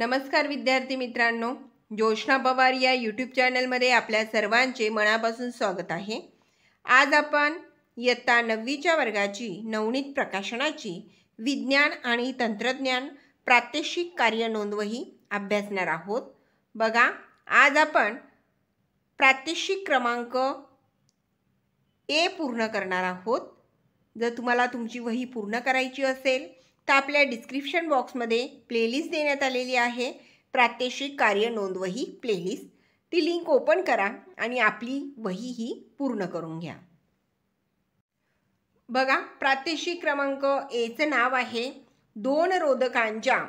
नमस्कार विद्यार्थी मित्रांनो ज्योष्णा पवार या यूट्यूब चॅनलमध्ये आपल्या सर्वांचे मनापासून स्वागत आहे आज आपण इयत्ता नववीच्या वर्गाची नवनीत प्रकाशनाची विज्ञान आणि तंत्रज्ञान प्रात्यक्षिक कार्य नोंदवही अभ्यासणार आहोत बघा आज आपण प्रात्यक्षिक क्रमांक ए पूर्ण करणार आहोत जर तुम्हाला तुमची वही पूर्ण करायची असेल तर आपल्या डिस्क्रिप्शन बॉक्समध्ये प्लेलिस्ट देण्यात आलेली आहे प्रात्यक्षिक कार्य नोंदवही प्लेलिस्ट ती लिंक ओपन करा आणि आपली वही ही पूर्ण करून घ्या बघा प्रात्यक्षिक क्रमांक एचं नाव आहे दोन रोधकांच्या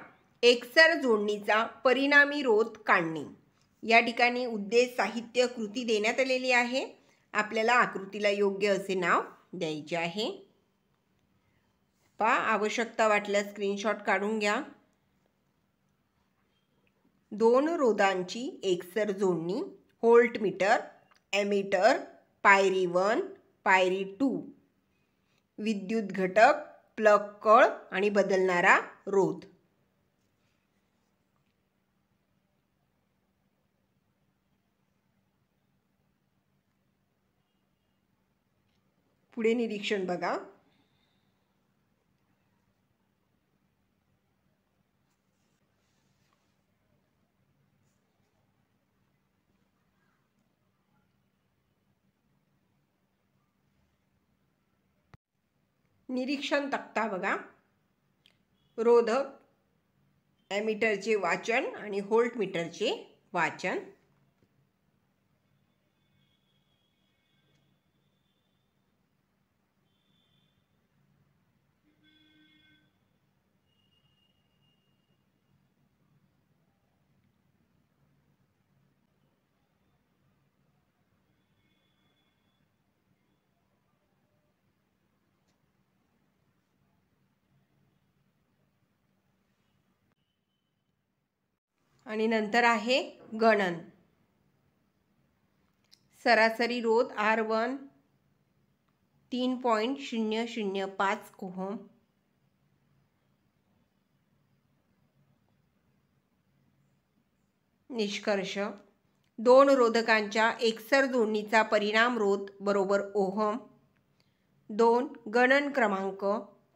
एकसर जोडणीचा परिणामी रोध काढणे या ठिकाणी उद्देश साहित्य कृती देण्यात आलेली आहे आपल्याला आकृतीला योग्य असे नाव द्यायचे आहे पा आवश्यकता वाटल्यास स्क्रीनशॉट काढून घ्या दोन रोधांची एकसर जोडणी होल्ट मीटर एमीटर पायरी वन पायरी टू विद्युत घटक प्लग कळ आणि बदलणारा रोध पुढे निरीक्षण बघा निरीक्षण तक्ता बघा रोधक ॲमीटरचे वाचन आणि होल्टमीटरचे वाचन आणि नंतर आहे गणन सरासरी रोध आर वन तीन पॉईंट शून्य शून्य पाच ओहम निष्कर्ष दोन रोधकांच्या एकसर जोडणीचा परिणाम रोध बरोबर ओहम दोन गणन क्रमांक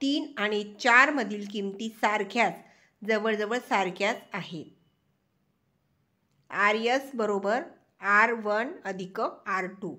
तीन आणि चारमधील किमती सारख्याच जवळजवळ सारख्याच आहेत आर यस बरोबर आर वन अधिक आर टू